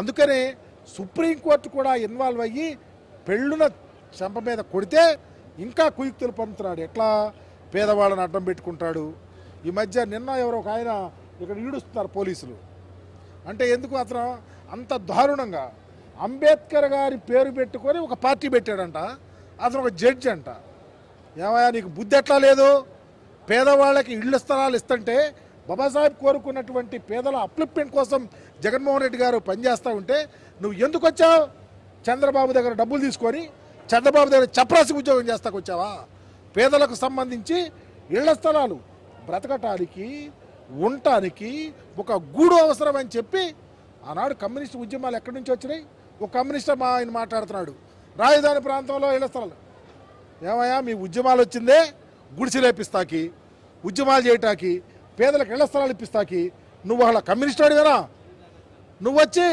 అందుకనే సుప్రీంకోర్టు కూడా ఇన్వాల్వ్ అయ్యి పెళ్ళున చెంప మీద కొడితే ఇంకా కుయుక్తులు పంపుతున్నాడు ఎట్లా పేదవాళ్ళని అడ్డం పెట్టుకుంటాడు ఈ మధ్య నిన్న ఎవరో ఒక ఆయన ఇక్కడ ఈడుస్తున్నారు పోలీసులు అంటే ఎందుకు అతను అంత దారుణంగా అంబేద్కర్ గారి పేరు పెట్టుకొని ఒక పార్టీ పెట్టాడంట అతను ఒక జడ్జ్ అంట ఏమయ్యా నీకు బుద్ధి ఎట్లా లేదు పేదవాళ్ళకి ఇళ్ళ స్థలాలు ఇస్తుంటే బాబాసాహెబ్ కోరుకున్నటువంటి పేదల అప్లిప్మెంట్ కోసం జగన్మోహన్ రెడ్డి గారు పనిచేస్తూ ఉంటే నువ్వు ఎందుకు వచ్చావు చంద్రబాబు దగ్గర డబ్బులు తీసుకొని చంద్రబాబు దగ్గర చపరాసి ఉద్యోగం చేస్తాకు వచ్చావా పేదలకు సంబంధించి ఇళ్ల స్థలాలు బ్రతకటానికి ఉండటానికి ఒక గూడు అవసరం అని చెప్పి ఆనాడు కమ్యూనిస్ట్ ఉద్యమాలు ఎక్కడి నుంచి వచ్చినాయి ఒక కమ్యూనిస్ట్ మా ఆయన మాట్లాడుతున్నాడు రాజధాని ప్రాంతంలో ఇళ్ల స్థలాలు ఏమయ్యా మీ ఉద్యమాలు వచ్చిందే లేపిస్తాకి ఉద్యమాలు చేయటానికి పేదలకు ఇళ్ల స్థలాలు ఇప్పిస్తాకి నువ్వు అలా కమ్యూనిస్ట్ అడిగారా నువ్వు వచ్చి